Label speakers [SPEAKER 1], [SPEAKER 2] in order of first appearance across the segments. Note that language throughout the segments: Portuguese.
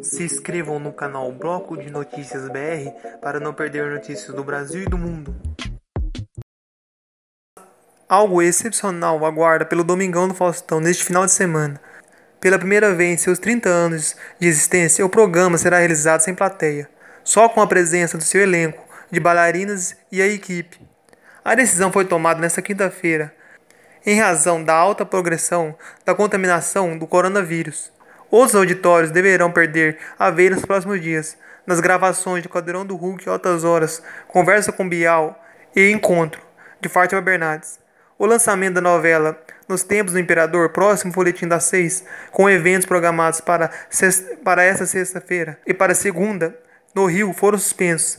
[SPEAKER 1] Se inscrevam no canal Bloco de Notícias BR para não perder notícias do Brasil e do mundo. Algo excepcional aguarda pelo Domingão do Faustão neste final de semana. Pela primeira vez em seus 30 anos de existência, o programa será realizado sem plateia, só com a presença do seu elenco, de bailarinas e a equipe. A decisão foi tomada nesta quinta-feira, em razão da alta progressão da contaminação do coronavírus. Outros auditórios deverão perder a ver nos próximos dias, nas gravações de Quadrão do Hulk Altas Horas, Conversa com Bial e Encontro, de Fátima Bernardes. O lançamento da novela Nos Tempos do Imperador, próximo folhetim das seis, com eventos programados para, sexta, para esta sexta-feira e para segunda, no Rio, foram suspensos.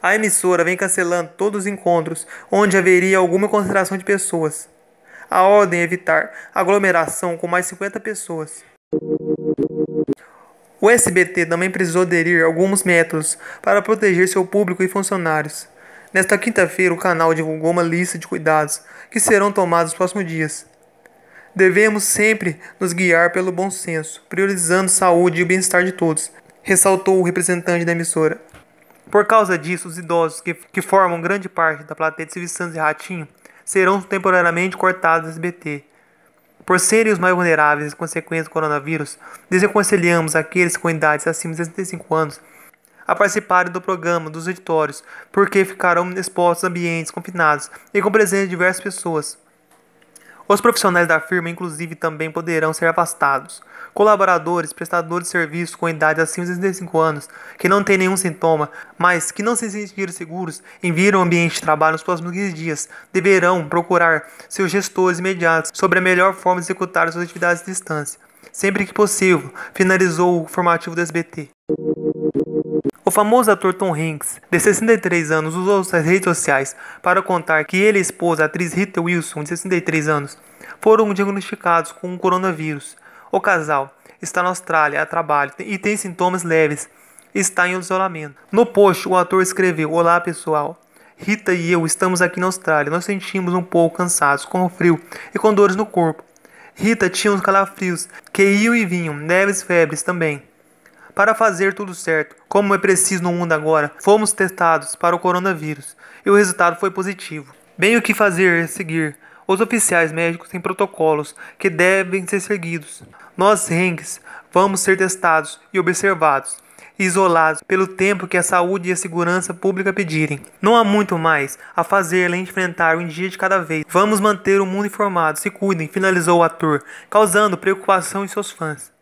[SPEAKER 1] A emissora vem cancelando todos os encontros onde haveria alguma concentração de pessoas. A ordem é evitar aglomeração com mais 50 pessoas. O SBT também precisou aderir a alguns métodos para proteger seu público e funcionários. Nesta quinta-feira, o canal divulgou uma lista de cuidados que serão tomados nos próximos dias. Devemos sempre nos guiar pelo bom senso, priorizando saúde e o bem-estar de todos, ressaltou o representante da emissora. Por causa disso, os idosos que, que formam grande parte da plateia de Silvio Santos e Ratinho serão temporariamente cortados do SBT. Por serem os mais vulneráveis às consequências do coronavírus, desaconselhamos aqueles com idades acima de 65 anos a participarem do programa dos auditórios, porque ficarão expostos a ambientes confinados e com presença de diversas pessoas. Os profissionais da firma, inclusive, também poderão ser afastados. Colaboradores, prestadores de serviço com idade acima de 65 anos, que não têm nenhum sintoma, mas que não se sentiram seguros em vir ao ambiente de trabalho nos próximos 15 dias, deverão procurar seus gestores imediatos sobre a melhor forma de executar suas atividades à distância, sempre que possível, finalizou o formativo do SBT. O famoso ator Tom Hanks, de 63 anos, usou suas redes sociais para contar que ele e a esposa, a atriz Rita Wilson, de 63 anos, foram diagnosticados com o coronavírus. O casal está na Austrália a trabalho e tem sintomas leves. Está em isolamento. No post, o ator escreveu: Olá pessoal, Rita e eu estamos aqui na Austrália. Nós sentimos um pouco cansados, com frio e com dores no corpo. Rita tinha uns calafrios que iam e vinham, leves febres também para fazer tudo certo, como é preciso no mundo agora. Fomos testados para o coronavírus e o resultado foi positivo. Bem, o que fazer é seguir. Os oficiais médicos têm protocolos que devem ser seguidos. Nós, Rengs, vamos ser testados e observados, isolados pelo tempo que a saúde e a segurança pública pedirem. Não há muito mais a fazer além enfrentar um dia de cada vez. Vamos manter o mundo informado. Se cuidem, finalizou o ator, causando preocupação em seus fãs.